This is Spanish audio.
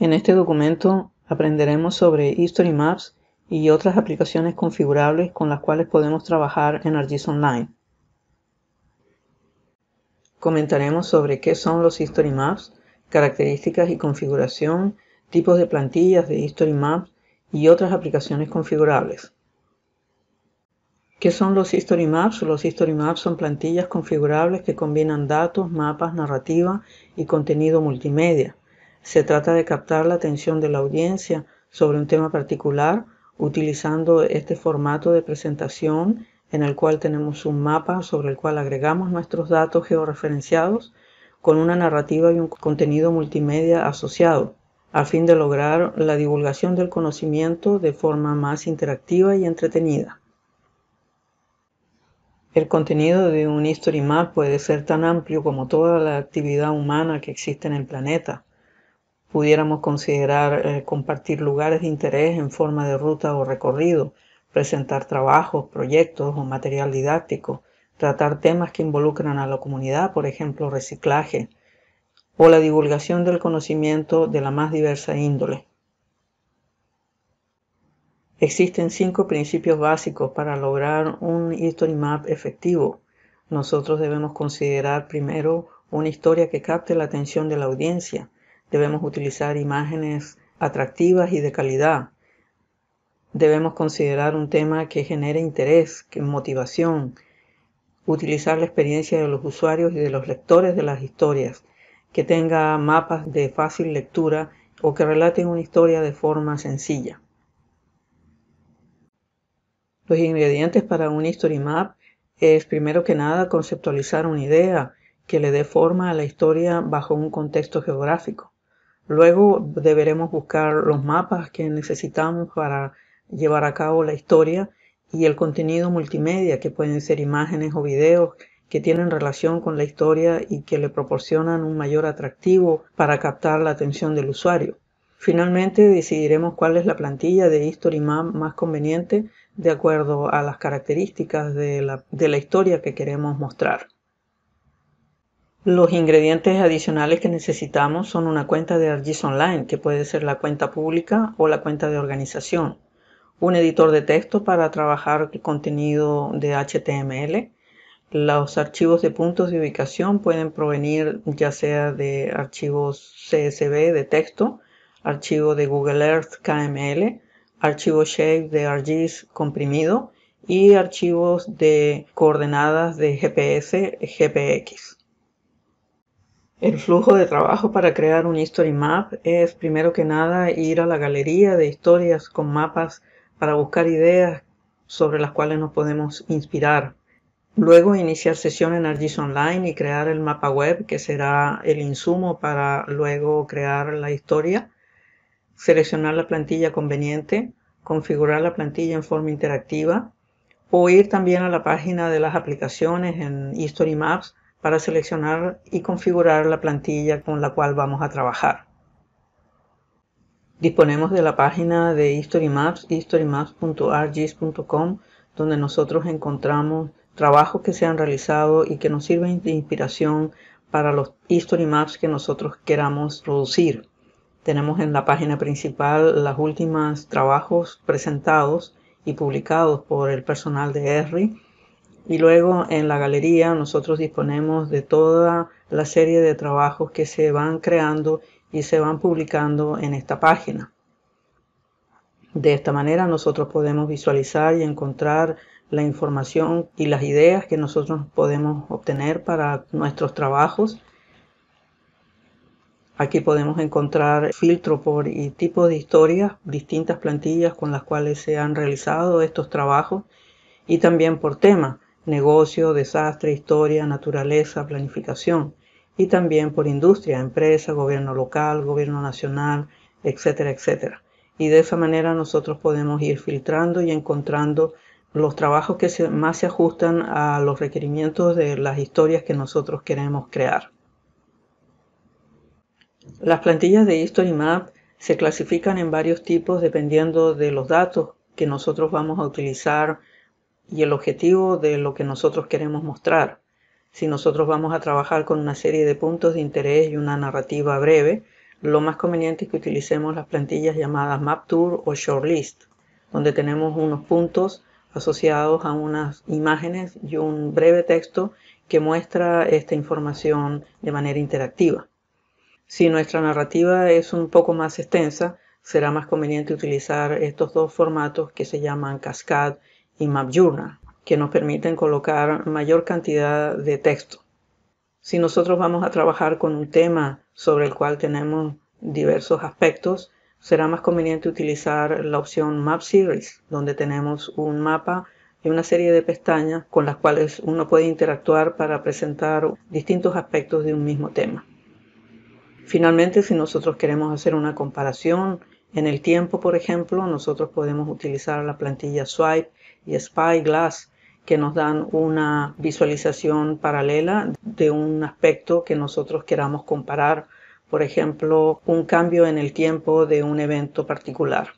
En este documento aprenderemos sobre History Maps y otras aplicaciones configurables con las cuales podemos trabajar en ArcGIS Online. Comentaremos sobre qué son los History Maps, características y configuración, tipos de plantillas de History Maps y otras aplicaciones configurables. ¿Qué son los History Maps? Los History Maps son plantillas configurables que combinan datos, mapas, narrativa y contenido multimedia. Se trata de captar la atención de la audiencia sobre un tema particular utilizando este formato de presentación en el cual tenemos un mapa sobre el cual agregamos nuestros datos georreferenciados con una narrativa y un contenido multimedia asociado, a fin de lograr la divulgación del conocimiento de forma más interactiva y entretenida. El contenido de un History Map puede ser tan amplio como toda la actividad humana que existe en el planeta. Pudiéramos considerar eh, compartir lugares de interés en forma de ruta o recorrido, presentar trabajos, proyectos o material didáctico, tratar temas que involucran a la comunidad, por ejemplo, reciclaje, o la divulgación del conocimiento de la más diversa índole. Existen cinco principios básicos para lograr un history map efectivo. Nosotros debemos considerar primero una historia que capte la atención de la audiencia, Debemos utilizar imágenes atractivas y de calidad. Debemos considerar un tema que genere interés, que motivación. Utilizar la experiencia de los usuarios y de los lectores de las historias, que tenga mapas de fácil lectura o que relaten una historia de forma sencilla. Los ingredientes para un History Map es primero que nada conceptualizar una idea que le dé forma a la historia bajo un contexto geográfico. Luego deberemos buscar los mapas que necesitamos para llevar a cabo la historia y el contenido multimedia, que pueden ser imágenes o videos que tienen relación con la historia y que le proporcionan un mayor atractivo para captar la atención del usuario. Finalmente decidiremos cuál es la plantilla de Map más conveniente de acuerdo a las características de la historia que queremos mostrar. Los ingredientes adicionales que necesitamos son una cuenta de ArcGIS Online, que puede ser la cuenta pública o la cuenta de organización, un editor de texto para trabajar el contenido de HTML, los archivos de puntos de ubicación pueden provenir ya sea de archivos CSV de texto, archivo de Google Earth KML, archivo shape de ArcGIS comprimido y archivos de coordenadas de GPS GPX. El flujo de trabajo para crear un History Map es primero que nada ir a la galería de historias con mapas para buscar ideas sobre las cuales nos podemos inspirar. Luego iniciar sesión en Argis Online y crear el mapa web que será el insumo para luego crear la historia. Seleccionar la plantilla conveniente, configurar la plantilla en forma interactiva o ir también a la página de las aplicaciones en History Maps para seleccionar y configurar la plantilla con la cual vamos a trabajar. Disponemos de la página de History Maps, historymaps.argis.com, donde nosotros encontramos trabajos que se han realizado y que nos sirven de inspiración para los History Maps que nosotros queramos producir. Tenemos en la página principal los últimos trabajos presentados y publicados por el personal de ERRI y luego en la galería nosotros disponemos de toda la serie de trabajos que se van creando y se van publicando en esta página. De esta manera nosotros podemos visualizar y encontrar la información y las ideas que nosotros podemos obtener para nuestros trabajos. Aquí podemos encontrar filtro por tipo de historias, distintas plantillas con las cuales se han realizado estos trabajos y también por tema negocio, desastre, historia, naturaleza, planificación, y también por industria, empresa, gobierno local, gobierno nacional, etcétera, etcétera. Y de esa manera nosotros podemos ir filtrando y encontrando los trabajos que más se ajustan a los requerimientos de las historias que nosotros queremos crear. Las plantillas de History Map se clasifican en varios tipos dependiendo de los datos que nosotros vamos a utilizar y el objetivo de lo que nosotros queremos mostrar. Si nosotros vamos a trabajar con una serie de puntos de interés y una narrativa breve, lo más conveniente es que utilicemos las plantillas llamadas Map Tour o Shortlist, donde tenemos unos puntos asociados a unas imágenes y un breve texto que muestra esta información de manera interactiva. Si nuestra narrativa es un poco más extensa, será más conveniente utilizar estos dos formatos que se llaman Cascade y MapJournal, que nos permiten colocar mayor cantidad de texto. Si nosotros vamos a trabajar con un tema sobre el cual tenemos diversos aspectos, será más conveniente utilizar la opción Map Series, donde tenemos un mapa y una serie de pestañas con las cuales uno puede interactuar para presentar distintos aspectos de un mismo tema. Finalmente, si nosotros queremos hacer una comparación en el tiempo, por ejemplo, nosotros podemos utilizar la plantilla Swipe y Spyglass que nos dan una visualización paralela de un aspecto que nosotros queramos comparar, por ejemplo, un cambio en el tiempo de un evento particular.